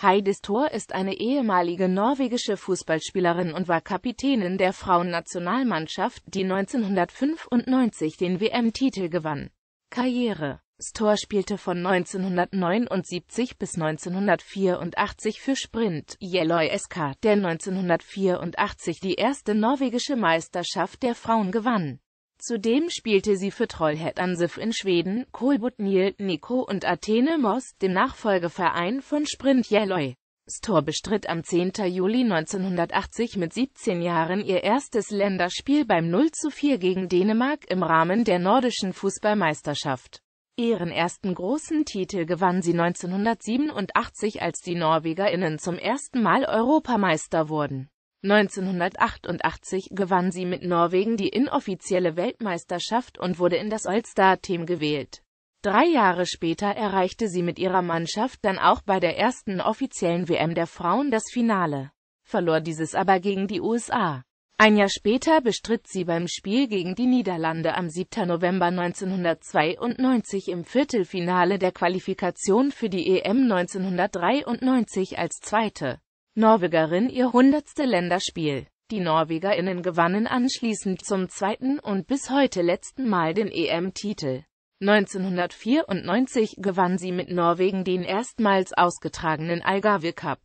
Heides Thor ist eine ehemalige norwegische Fußballspielerin und war Kapitänin der Frauennationalmannschaft, die 1995 den WM-Titel gewann. Karriere Stor spielte von 1979 bis 1984 für Sprint Jeløy SK, der 1984 die erste norwegische Meisterschaft der Frauen gewann. Zudem spielte sie für Trollhead Ansif in Schweden, Kolbut Niel, Nico und Athene Moss, dem Nachfolgeverein von Sprint Jelloy. Stor bestritt am 10. Juli 1980 mit 17 Jahren ihr erstes Länderspiel beim 0 zu 4 gegen Dänemark im Rahmen der nordischen Fußballmeisterschaft. Ihren ersten großen Titel gewann sie 1987, als die NorwegerInnen zum ersten Mal Europameister wurden 1988 gewann sie mit Norwegen die inoffizielle Weltmeisterschaft und wurde in das All-Star-Team gewählt. Drei Jahre später erreichte sie mit ihrer Mannschaft dann auch bei der ersten offiziellen WM der Frauen das Finale, verlor dieses aber gegen die USA. Ein Jahr später bestritt sie beim Spiel gegen die Niederlande am 7. November 1992 im Viertelfinale der Qualifikation für die EM 1993 als Zweite. Norwegerin ihr hundertste Länderspiel. Die Norwegerinnen gewannen anschließend zum zweiten und bis heute letzten Mal den EM-Titel. 1994 gewann sie mit Norwegen den erstmals ausgetragenen Algarve Cup,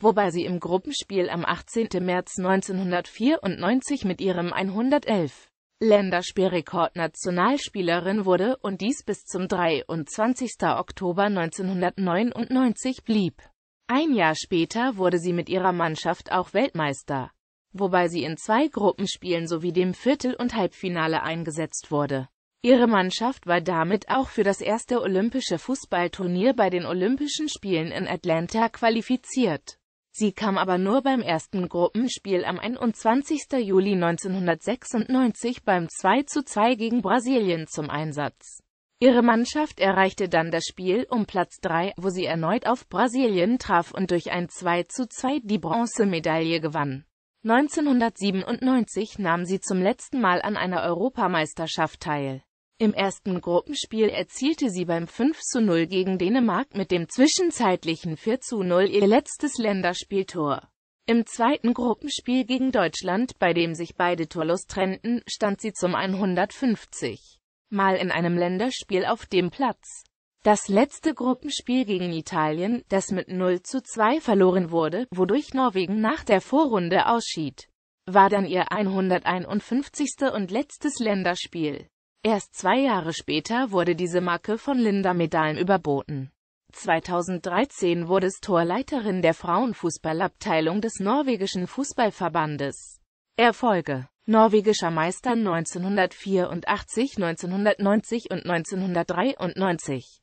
wobei sie im Gruppenspiel am 18. März 1994 mit ihrem 111 Länderspielrekord Nationalspielerin wurde und dies bis zum 23. Oktober 1999 blieb. Ein Jahr später wurde sie mit ihrer Mannschaft auch Weltmeister, wobei sie in zwei Gruppenspielen sowie dem Viertel- und Halbfinale eingesetzt wurde. Ihre Mannschaft war damit auch für das erste olympische Fußballturnier bei den Olympischen Spielen in Atlanta qualifiziert. Sie kam aber nur beim ersten Gruppenspiel am 21. Juli 1996 beim 2 zu 2 gegen Brasilien zum Einsatz. Ihre Mannschaft erreichte dann das Spiel um Platz 3, wo sie erneut auf Brasilien traf und durch ein 2 zu 2 die Bronzemedaille gewann. 1997 nahm sie zum letzten Mal an einer Europameisterschaft teil. Im ersten Gruppenspiel erzielte sie beim 5 zu 0 gegen Dänemark mit dem zwischenzeitlichen 4 zu 0 ihr letztes Länderspieltor. Im zweiten Gruppenspiel gegen Deutschland, bei dem sich beide torlos trennten, stand sie zum 150 mal in einem Länderspiel auf dem Platz. Das letzte Gruppenspiel gegen Italien, das mit 0 zu 2 verloren wurde, wodurch Norwegen nach der Vorrunde ausschied, war dann ihr 151. und letztes Länderspiel. Erst zwei Jahre später wurde diese Marke von Linda-Medaillen überboten. 2013 wurde es Torleiterin der Frauenfußballabteilung des norwegischen Fußballverbandes. Erfolge norwegischer Meister 1984, 1990 und 1993.